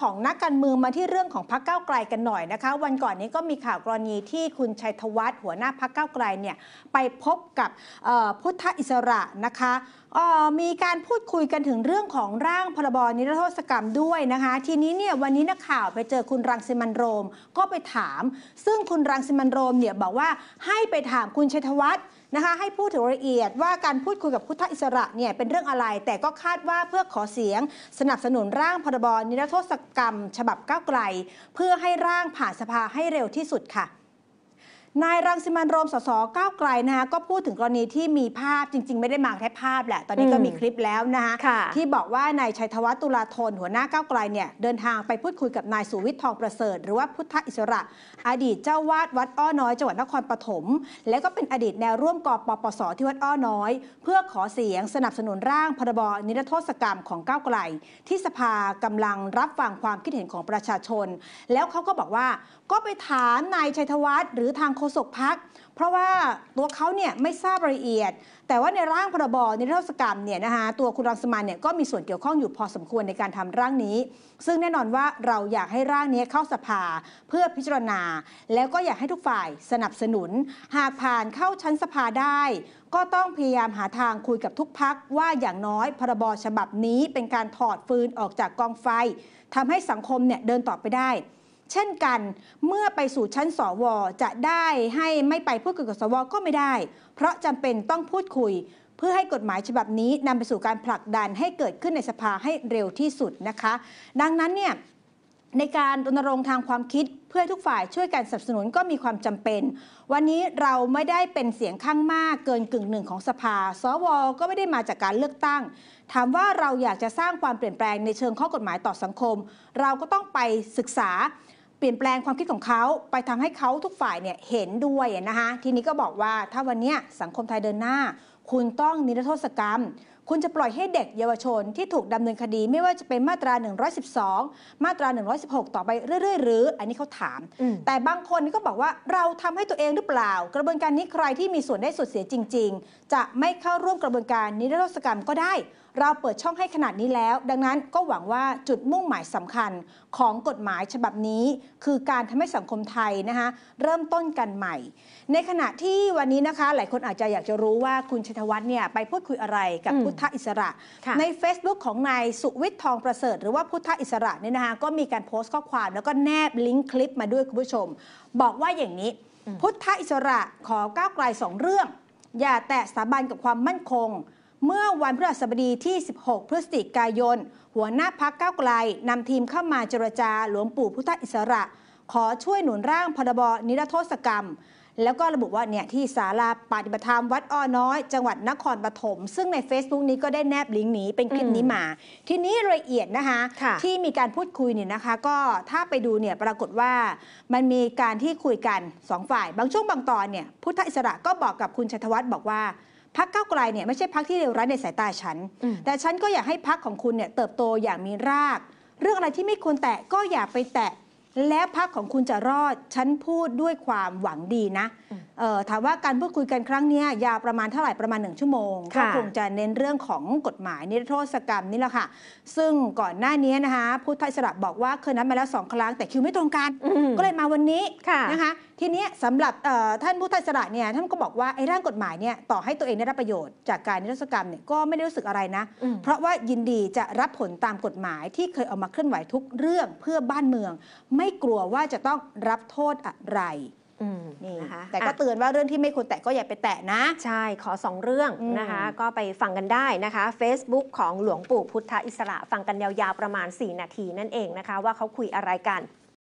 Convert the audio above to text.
ของนักการเมืองมาที่เรื่องของพักเก้าไกลกันหน่อยนะคะ วันก่อนนี้ก็มีข่าวกรณีที่คุณชัยธวัฒน์หัวหน้าพักเก้าไกลเนี่ยไปพบกับพุทธอิสระนะคะมีการพูดคุยกันถึงเรื่องของร่างพรบนิรโทษกรรมด้วยนะคะ ทีนี้เนี่ยวันนี้นักข่าวไปเจอคุณรังสิมันโรมก็ไปถาม ซึ่งคุณรังสิมันโรมเนี่ยบอกว่าให้ไปถามคุณชัยธวัฒน์นะคะให้พูดถึงรายละเอียดว่าการพูดคุยกับพุทธอิสระเนี่ยเป็นเรื่องอะไร แต่ก็คาดว่าเพื่อขอเสียงสนับสนุนร่างพรบนิรโทษกรรมฉบับก้าวไกล เพื่อให้ร่างผ่านสภาให้เร็วที่สุดค่ะนายรังสิมันโรมสสก้าวไกลนะคะก็พูดถึงกรณีที่มีภาพจริง ๆ ไม่ได้มาแค่ภาพแหละ ตอนนี้ก็มีคลิปแล้วนะคะคะที่บอกว่า นายชัยธวัฒน์ตุลาธนหัวหน้าก้าวไกลเนี่ย เดินทางไปพูดคุยกับนายสุวิทย์ทองประเสริฐ หรือว่าพุทธอิสระ อดีตเจ้าวาดวัดอ้อน้อยจังหวัดนครปฐม และก็เป็นอดีตแนวร่วมกอปปสที่วัดอ้อน้อย เพื่อขอเสียงสนับสนุนร่าง พรบนิรโทษกรรมของก้าวไกล ที่สภากำลังรับฟังความคิดเห็นของประชาชน แล้วเขาก็บอกว่าก็ไปถามนายชัยธวัฒน์หรือทางโฆษกพักเพราะว่าตัวเขาเนี่ยไม่ทราบรายละเอียด แต่ว่าในร่างพรบนิรโทษกรรมเนี่ยนะคะตัวคุณรังสมานเนี่ยก็มีส่วนเกี่ยวข้องอยู่พอสมควรในการทำร่างนี้ ซึ่งแน่นอนว่าเราอยากให้ร่างนี้เข้าสภาเพื่อพิจารณา แล้วก็อยากให้ทุกฝ่ายสนับสนุน หากผ่านเข้าชั้นสภาได้ ก็ต้องพยายามหาทางคุยกับทุกพัก ว่าอย่างน้อยพรบฉบับนี้ เป็นการถอดฟืนออกจากกองไฟ ทำให้สังคมเนี่ยเดินต่อไปได้เช่นกันเมื่อไปสู่ชั้นสว จะได้ให้ไม่ไปพูดคุยกับสวก็ไม่ได้ เพราะจำเป็นต้องพูดคุยเพื่อให้กฎหมายฉบับนี้ นำไปสู่การผลักดันให้เกิดขึ้นในสภาให้เร็วที่สุดนะคะ ดังนั้นเนี่ยในการรณรงค์ทางความคิดเพื่อทุกฝ่ายช่วยกันสนับสนุนก็มีความจำเป็น วันนี้เราไม่ได้เป็นเสียงข้างมากเกินกึ่งหนึ่งของสภาสวก็ไม่ได้มาจากการเลือกตั้ง ถามว่าเราอยากจะสร้างความเปลี่ยนแปลงในเชิงข้อกฎหมายต่อสังคม เราก็ต้องไปศึกษาเปลี่ยนแปลงความคิดของเขาไปทำให้เขาทุกฝ่ายเนี่ยเห็นด้วยนะคะทีนี้ก็บอกว่าถ้าวันนี้สังคมไทยเดินหน้าคุณต้องนิรโทษกรรม คุณจะปล่อยให้เด็กเยาวชนที่ถูกดำเนินคดีไม่ว่าจะเป็นมาตรา 112 มาตรา 116 ต่อไปเรื่อยๆหรือ อันนี้เขาถาม แต่บางคนก็บอกว่าเราทำให้ตัวเองหรือเปล่า กระบวนการนี้ใครที่มีส่วนได้ส่วนเสียจริง ๆ จะไม่เข้าร่วมกระบวนการนิรโทษกรรมก็ได้ เราเปิดช่องให้ขนาดนี้แล้ว ดังนั้นก็หวังว่าจุดมุ่งหมายสำคัญของกฎหมายฉบับนี้ คือการทำให้สังคมไทยนะคะเริ่มต้นกันใหม่ ในขณะที่วันนี้นะคะ หลายคนอาจจะอยากจะรู้ว่าคุณชธวัฒน์เนี่ยไปพูดคุยอะไรกับพุทธอิสระใน Facebook ของนายสุวิทย์ทองประเสริฐหรือว่าพุทธอิสระเนี่ยนะคะก็มีการโพสต์ข้อความแล้วก็แนบลิงก์คลิปมาด้วยคุณผู้ชม บอกว่าอย่างนี้พุทธอิสระขอก้าวไกลสองเรื่อง อย่าแตะสถาบันกับความมั่นคง เมื่อวันพฤหัสบดีที่ 16 พฤศจิกายน หัวหน้าพักเก้าไกลนำทีมเข้ามาเจรจา หลวงปู่พุทธอิสระขอช่วยหนุนร่างพรบนิรโทษกรรม แล้วก็ระบุว่าเนี่ยที่ศาลาปฏิบัติธรรมวัดอ้อน้อย จังหวัดนครปฐม ซึ่งใน Facebook นี้ก็ได้แนบลิงก์นี้ เป็นคลิปนี้มา ทีนี้รายละเอียดนะคะคะ ที่มีการพูดคุยเนี่ยนะคะ ก็ถ้าไปดูเนี่ยปรากฏว่า มันมีการที่คุยกันสองฝ่ายบางช่วงบางตอนเนี่ยพุทธอิสระก็บอกกับคุณชัยธวัฒน์บอกว่าพักเก้าไกลเนี่ยไม่ใช่พักที่เลวร้ายในสายตาฉันแต่ฉันก็อยากให้พักของคุณเนี่ยเติบโตอย่างมีราก เรื่องอะไรที่ไม่ควรแตะก็อย่าไปแตะและพักของคุณจะรอด ฉันพูดด้วยความหวังดีนะถามว่าการพูดคุยกันครั้งนี้ยาวประมาณเท่าไหร่ประมาณหนึ่งชั่วโมงก็คงจะเน้นเรื่องของกฎหมายนิรโทษกรรมนี่แหละค่ะ ซึ่งก่อนหน้านี้นะคะพุทธิสระบอกว่าเคยนัดมาแล้วสองครั้งแต่คิวไม่ตรงกันก็เลยมาวันนี้นะคะทีนี้สำหรับท่านผู้ทัศระเนี่ยท่านก็บอกว่าไอ้ร่างกฎหมายเนี่ยต่อให้ตัวเองได้รับประโยชน์จากการนิรโทษกรรมเนี่ยก็ไม่ได้รู้สึกอะไรนะ เพราะว่ายินดีจะรับผลตามกฎหมาย ที่เคยเอามาเคลื่อนไหวทุกเรื่องเพื่อบ้านเมือง ไม่กลัวว่าจะต้องรับโทษอะไรนี่นะคะแต่ก็เตือนว่าเรื่องที่ไม่ควรแตะก็อย่าไปแตะนะ ใช่ ขอ2เรื่องนะคะ ก็ไปฟังกันได้นะคะ Facebook ของหลวงปู่พุทธอิสระฟังกันยาวๆประมาณ 4 นาทีนั่นเองนะคะว่าเขาคุยอะไรกัน